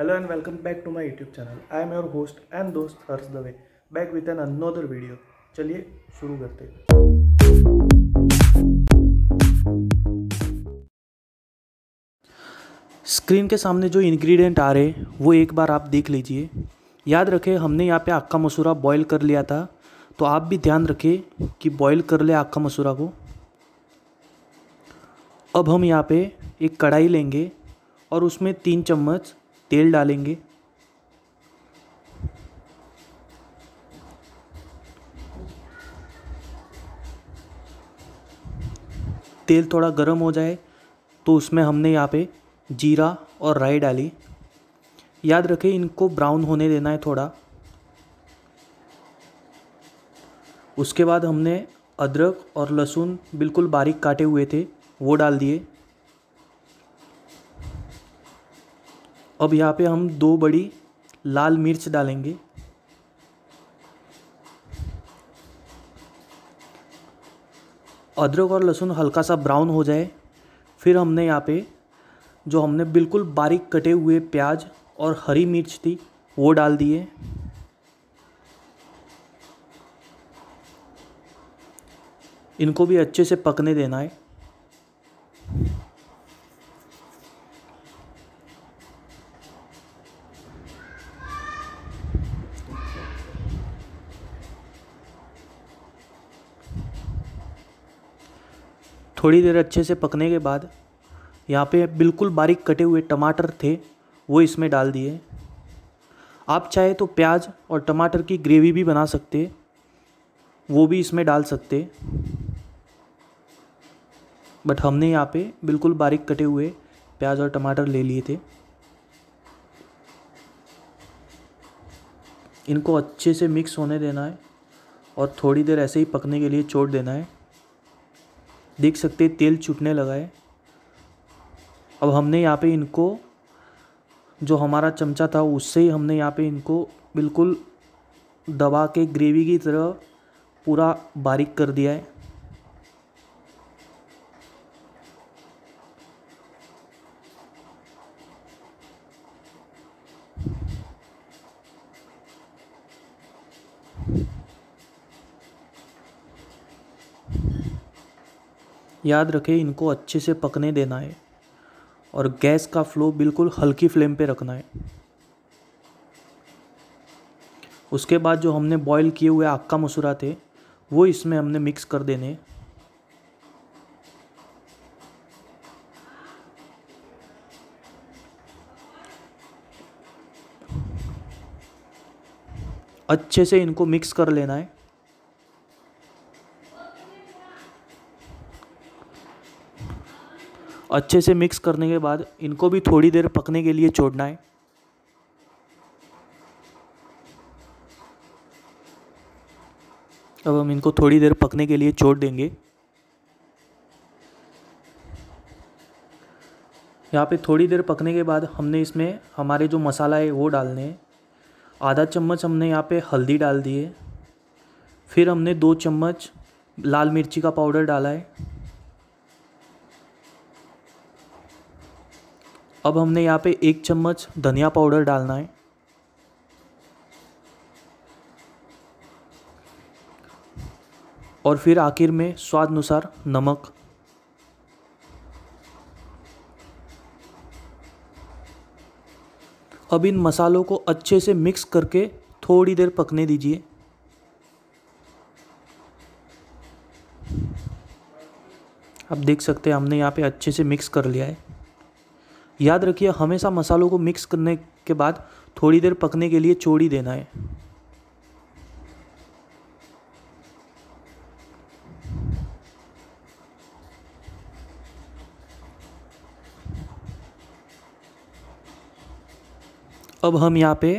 hello and welcome back to my YouTube channel I am your host and दोस्त Harsh Dave back with an another video चलिए शुरू करते हैं screen के सामने जो इंग्रेडिएंट आ रहे हैं वो एक बार आप देख लीजिए याद रखें हमने यहाँ पे आक्का मसूरा बॉईल कर लिया था तो आप भी ध्यान रखें कि बॉईल कर ले आक्का मसूरा को अब हम यहाँ पे एक कढ़ाई लेंगे और उसमें तीन चम्मच तेल डालेंगे तेल थोड़ा गर्म हो जाए तो उसमें हमने यहाँ पे जीरा और राई डाली याद रखें इनको ब्राउन होने देना है थोड़ा उसके बाद हमने अदरक और लहसुन बिल्कुल बारीक काटे हुए थे वो डाल दिए अब यहाँ पे हम दो बड़ी लाल मिर्च डालेंगे अदरक और लहसुन हल्का सा ब्राउन हो जाए फिर हमने यहाँ पे जो हमने बिल्कुल बारीक कटे हुए प्याज और हरी मिर्च थी वो डाल दिए इनको भी अच्छे से पकने देना है थोड़ी देर अच्छे से पकने के बाद यहाँ पे बिल्कुल बारीक कटे हुए टमाटर थे वो इसमें डाल दिए आप चाहे तो प्याज और टमाटर की ग्रेवी भी बना सकते वो भी इसमें डाल सकते बट हमने यहाँ पे बिल्कुल बारीक कटे हुए प्याज और टमाटर ले लिए थे इनको अच्छे से मिक्स होने देना है और थोड़ी देर ऐसे ही पकने के लिए छोड़ देना है देख सकते तेल छूटने लगा है अब हमने यहाँ पे इनको जो हमारा चमचा था उससे ही हमने यहाँ पे इनको बिल्कुल दबा के ग्रेवी की तरह पूरा बारीक कर दिया है याद रखें इनको अच्छे से पकने देना है और गैस का फ्लो बिल्कुल हल्की फ्लेम पे रखना है उसके बाद जो हमने बॉईल किए हुए आक्का मसूरा थे वो इसमें हमने मिक्स कर देने अच्छे से इनको मिक्स कर लेना है अच्छे से मिक्स करने के बाद इनको भी थोड़ी देर पकने के लिए छोड़ना है अब हम इनको थोड़ी देर पकने के लिए छोड़ देंगे यहाँ पे थोड़ी देर पकने के बाद हमने इसमें हमारे जो मसाला है वो डालने हैं आधा चम्मच हमने यहाँ पे हल्दी डाल दी है फिर हमने दो चम्मच लाल मिर्ची का पाउडर डाला है अब हमने यहाँ पे एक चम्मच धनिया पाउडर डालना है और फिर आखिर में स्वाद अनुसार नमक अब इन मसालों को अच्छे से मिक्स करके थोड़ी देर पकने दीजिए आप देख सकते हैं हमने यहाँ पे अच्छे से मिक्स कर लिया है याद रखिए हमेशा मसालों को मिक्स करने के बाद थोड़ी देर पकने के लिए चोड़ी देना है अब हम यहाँ पे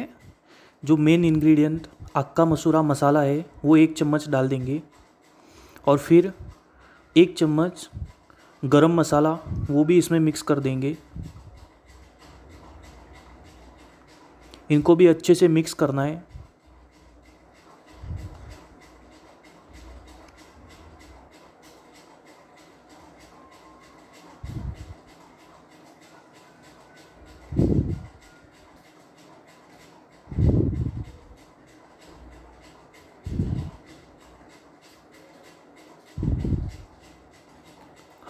जो मेन इंग्रेडिएंट अक्का मसूरा मसाला है वो एक चम्मच डाल देंगे और फिर एक चम्मच गरम मसाला वो भी इसमें मिक्स कर देंगे इनको भी अच्छे से मिक्स करना है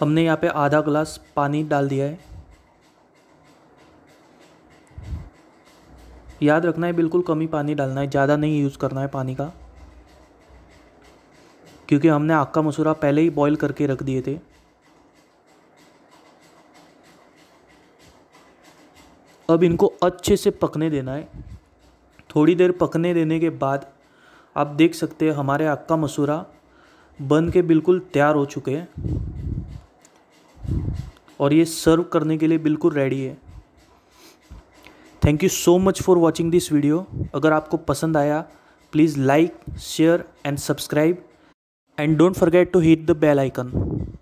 हमने यहाँ पे आधा ग्लास पानी डाल दिया है याद रखना है बिल्कुल कम ही पानी डालना है ज़्यादा नहीं यूज़ करना है पानी का क्योंकि हमने का मसूरा पहले ही बॉईल करके रख दिए थे अब इनको अच्छे से पकने देना है थोड़ी देर पकने देने के बाद आप देख सकते हैं हमारे का मसूरा बन के बिल्कुल तैयार हो चुके हैं और ये सर्व करने के लिए बिल्कुल रेडी है thank you so much for watching this video अगर आपको पसंद आया please like share and subscribe and don't forget to hit the bell icon